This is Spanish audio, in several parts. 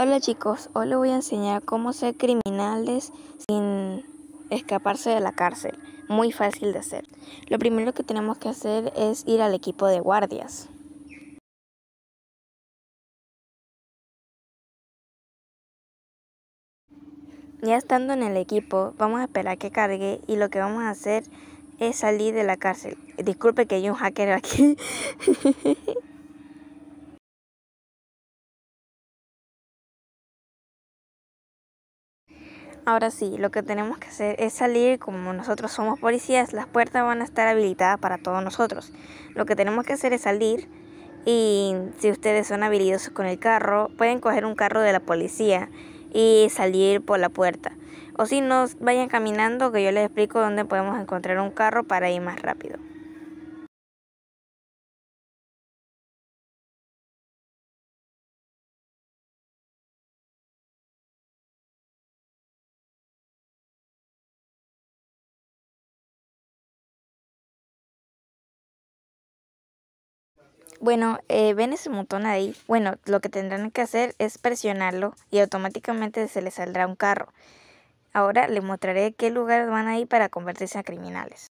Hola chicos, hoy les voy a enseñar cómo ser criminales sin escaparse de la cárcel. Muy fácil de hacer. Lo primero que tenemos que hacer es ir al equipo de guardias. Ya estando en el equipo, vamos a esperar que cargue y lo que vamos a hacer es salir de la cárcel. Disculpe que hay un hacker aquí. Ahora sí, lo que tenemos que hacer es salir, como nosotros somos policías, las puertas van a estar habilitadas para todos nosotros. Lo que tenemos que hacer es salir y si ustedes son habilidosos con el carro, pueden coger un carro de la policía y salir por la puerta. O si no, vayan caminando que yo les explico dónde podemos encontrar un carro para ir más rápido. Bueno, eh, ven ese montón ahí. Bueno, lo que tendrán que hacer es presionarlo y automáticamente se les saldrá un carro. Ahora les mostraré qué lugares van a ir para convertirse a criminales.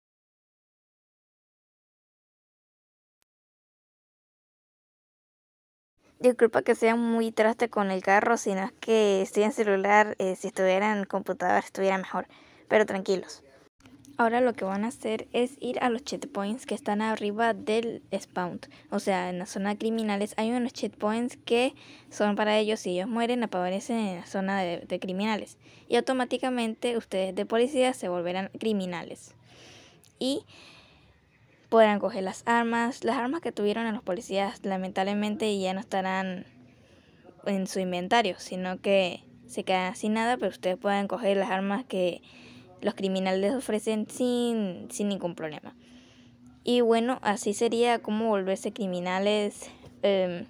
Disculpa que sea muy traste con el carro, sino es que estoy en celular, eh, si estuviera en computadora estuviera mejor. Pero tranquilos. Ahora lo que van a hacer es ir a los checkpoints que están arriba del spawn. O sea, en la zona criminales hay unos checkpoints que son para ellos. Si ellos mueren, aparecen en la zona de, criminales. Y automáticamente ustedes de policía se volverán criminales. Y podrán coger las armas. Las armas que tuvieron a los policías lamentablemente ya no estarán en su inventario, sino que se quedan sin nada, pero ustedes pueden coger las armas que los criminales ofrecen sin, sin ningún problema. Y bueno, así sería como volverse criminales em,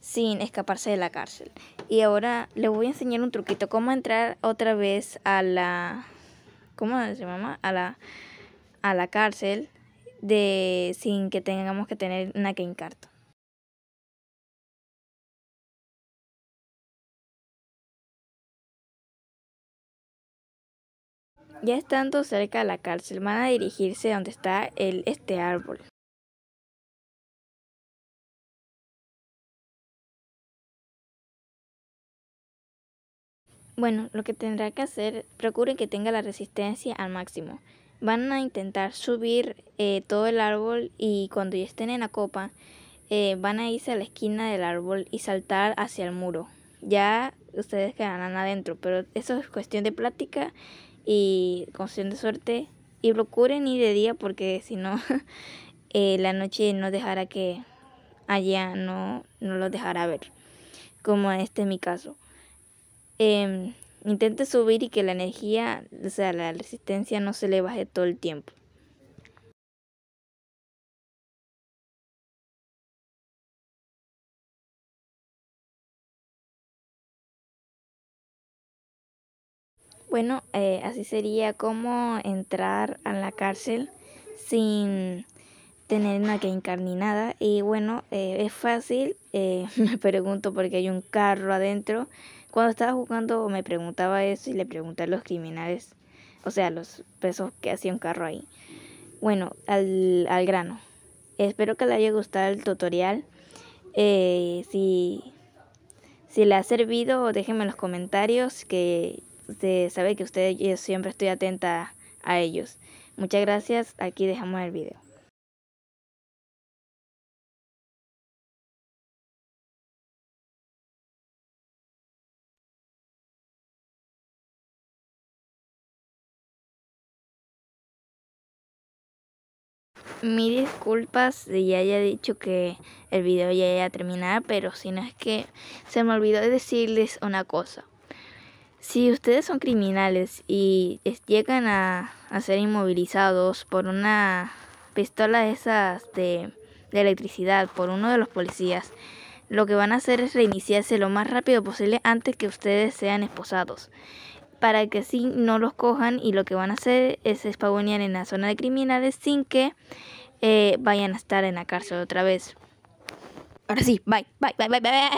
sin escaparse de la cárcel. Y ahora les voy a enseñar un truquito, cómo entrar otra vez a la... ¿Cómo se llama? A la, a la cárcel de sin que tengamos que tener una que encarto Ya estando cerca de la cárcel, van a dirigirse donde está el, este árbol. Bueno, lo que tendrá que hacer, procuren que tenga la resistencia al máximo. Van a intentar subir eh, todo el árbol y cuando ya estén en la copa, eh, van a irse a la esquina del árbol y saltar hacia el muro. Ya ustedes quedarán adentro, pero eso es cuestión de plática y con suerte y procuren ir de día porque si no eh, la noche no dejará que allá no, no los dejará ver como este es mi caso em, intente subir y que la energía o sea la resistencia no se le baje todo el tiempo Bueno, eh, así sería como entrar a la cárcel sin tener una que ni Y bueno, eh, es fácil, eh, me pregunto porque hay un carro adentro. Cuando estaba jugando me preguntaba eso y le pregunté a los criminales, o sea, a los pesos que hacía un carro ahí. Bueno, al, grano. Espero que les haya gustado el tutorial. si, si le ha servido, déjenme en los comentarios que de sabe que ustedes yo siempre estoy atenta a ellos. Muchas gracias, aquí dejamos el video. Mi disculpas de ya haya dicho que el video ya iba a terminar, pero si no es que se me olvidó decirles una cosa. Si ustedes son criminales y llegan a, ser inmovilizados por una pistola de esas de, electricidad por uno de los policías, lo que van a hacer es reiniciarse lo más rápido posible antes que ustedes sean esposados, para que así no los cojan y lo que van a hacer es espagonear en la zona de criminales sin que eh, vayan a estar en la cárcel otra vez. Ahora sí, bye, bye, bye, bye, bye, bye.